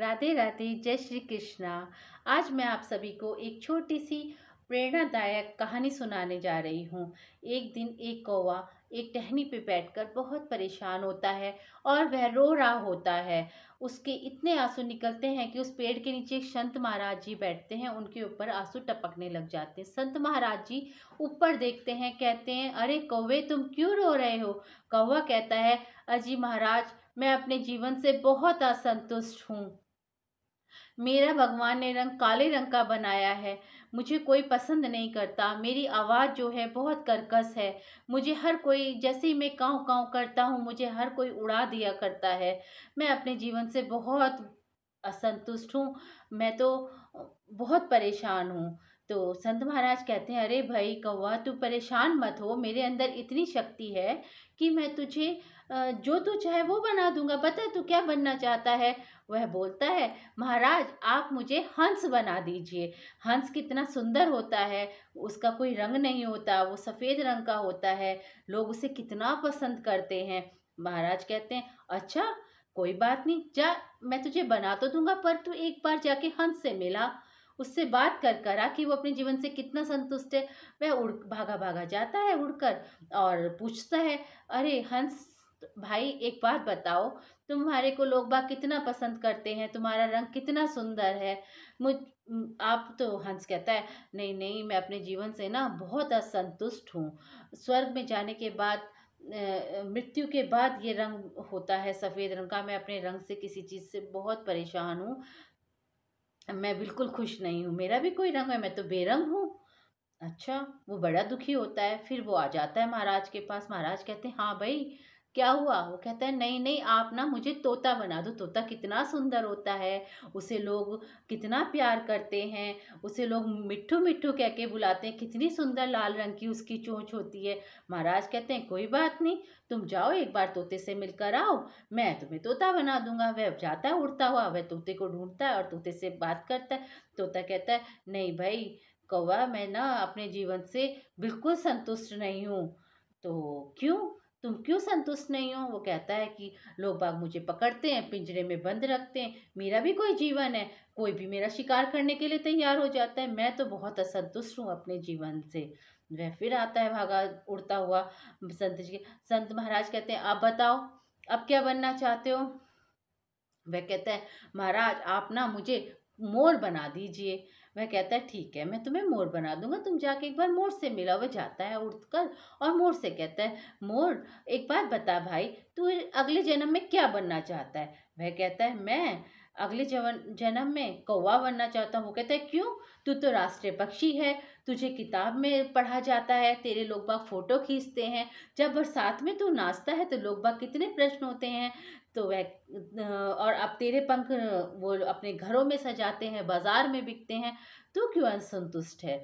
राधे राधे जय श्री कृष्णा आज मैं आप सभी को एक छोटी सी प्रेरणादायक कहानी सुनाने जा रही हूँ एक दिन एक कौवा एक टहनी पे बैठकर बहुत परेशान होता है और वह रो रहा होता है उसके इतने आंसू निकलते हैं कि उस पेड़ के नीचे संत महाराज जी बैठते हैं उनके ऊपर आंसू टपकने लग जाते हैं संत महाराज जी ऊपर देखते हैं कहते हैं अरे कौवे तुम क्यों रो रहे हो कौवा कहता है अजी महाराज मैं अपने जीवन से बहुत असंतुष्ट हूँ मेरा भगवान ने रंग काले रंग का बनाया है मुझे कोई पसंद नहीं करता मेरी आवाज़ जो है बहुत कर्कश है मुझे हर कोई जैसे ही मैं काँव काँव करता हूँ मुझे हर कोई उड़ा दिया करता है मैं अपने जीवन से बहुत असंतुष्ट हूँ मैं तो बहुत परेशान हूँ तो संत महाराज कहते हैं अरे भाई कौवा तू परेशान मत हो मेरे अंदर इतनी शक्ति है कि मैं तुझे जो तू चाहे वो बना दूंगा बता तू क्या बनना चाहता है वह बोलता है महाराज आप मुझे हंस बना दीजिए हंस कितना सुंदर होता है उसका कोई रंग नहीं होता वो सफ़ेद रंग का होता है लोग उसे कितना पसंद करते हैं महाराज कहते हैं अच्छा कोई बात नहीं जा मैं तुझे बना तो दूंगा पर तू एक बार जाके हंस से मिला उससे बात कर करा कि वो अपने जीवन से कितना संतुष्ट है वह उड़ भागा भागा जाता है उड़कर और पूछता है अरे हंस भाई एक बात बताओ तुम्हारे को लोग बाग कितना पसंद करते हैं तुम्हारा रंग कितना सुंदर है मुझ आप तो हंस कहता है नहीं नहीं मैं अपने जीवन से ना बहुत असंतुष्ट हूँ स्वर्ग में जाने के बाद मृत्यु के बाद ये रंग होता है सफ़ेद रंग का मैं अपने रंग से किसी चीज़ से बहुत परेशान हूँ मैं बिल्कुल खुश नहीं हूँ मेरा भी कोई रंग है मैं तो बेरंग हूँ अच्छा वो बड़ा दुखी होता है फिर वो आ जाता है महाराज के पास महाराज कहते हैं हाँ भाई क्या हुआ वो कहता है नहीं नहीं आप ना मुझे तोता बना दो तोता कितना सुंदर होता है उसे लोग कितना प्यार करते हैं उसे लोग मिट्ठू मिट्ठू कह के बुलाते हैं कितनी सुंदर लाल रंग की उसकी चोंच होती है महाराज कहते हैं कोई बात नहीं तुम जाओ एक बार तोते से मिलकर आओ मैं तुम्हें तोता बना दूंगा वह जाता है उड़ता हुआ वह तोते को ढूंढता है और तोते से बात करता है तोता कहता है नहीं भाई कौवा मैं ना अपने जीवन से बिल्कुल संतुष्ट नहीं हूँ तो क्यों तुम क्यों संतुष्ट नहीं हो वो कहता है कि लोग बाग मुझे पकड़ते हैं पिंजरे में बंद रखते हैं मेरा भी कोई जीवन है कोई भी मेरा शिकार करने के लिए तैयार हो जाता है मैं तो बहुत असंतुष्ट हूँ अपने जीवन से वह फिर आता है भागा उड़ता हुआ संत जी संत महाराज कहते हैं आप बताओ अब क्या बनना चाहते हो वह कहता है महाराज आप ना मुझे मोर बना दीजिए वह कहता है ठीक है मैं तुम्हें मोर बना दूंगा तुम जाके एक बार मोर से मिला वह जाता है उठकर और मोर से कहता है मोर एक बात बता भाई तू अगले जन्म में क्या बनना चाहता है वह कहता है मैं अगले जवन जन्म में कौवा बनना चाहता हूँ कहता है क्यों तू तो राष्ट्रीय पक्षी है तुझे किताब में पढ़ा जाता है तेरे लोग बाग फ़ोटो खींचते हैं जब बरसात में तू नाचता है तो लोग बाग कितने प्रश्न होते हैं तो वह और अब तेरे पंख वो अपने घरों में सजाते हैं बाज़ार में बिकते हैं तो क्यों असंतुष्ट है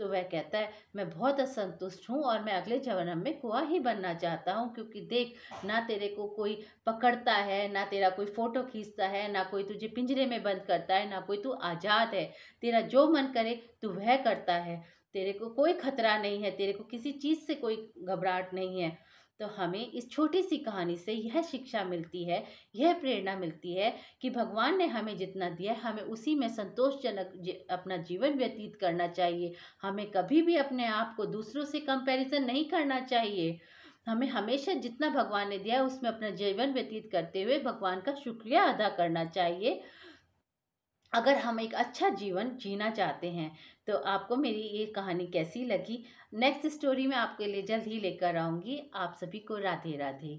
तो वह कहता है मैं बहुत असंतुष्ट हूँ और मैं अगले जन्म में कुआ ही बनना चाहता हूँ क्योंकि देख ना तेरे को कोई पकड़ता है ना तेरा कोई फ़ोटो खींचता है ना कोई तुझे पिंजरे में बंद करता है ना कोई तू आज़ाद है तेरा जो मन करे तू वह करता है तेरे को कोई खतरा नहीं है तेरे को किसी चीज़ से कोई घबराहट नहीं है तो हमें इस छोटी सी कहानी से यह शिक्षा मिलती है यह प्रेरणा मिलती है कि भगवान ने हमें जितना दिया है हमें उसी में संतोषजनक अपना जीवन व्यतीत करना चाहिए हमें कभी भी अपने आप को दूसरों से कंपैरिजन नहीं करना चाहिए हमें हमेशा जितना भगवान ने दिया है उसमें अपना जीवन व्यतीत करते हुए भगवान का शुक्रिया अदा करना चाहिए अगर हम एक अच्छा जीवन जीना चाहते हैं तो आपको मेरी ये कहानी कैसी लगी नेक्स्ट स्टोरी में आपके लिए जल्द ही लेकर आऊँगी आप सभी को राधे राधे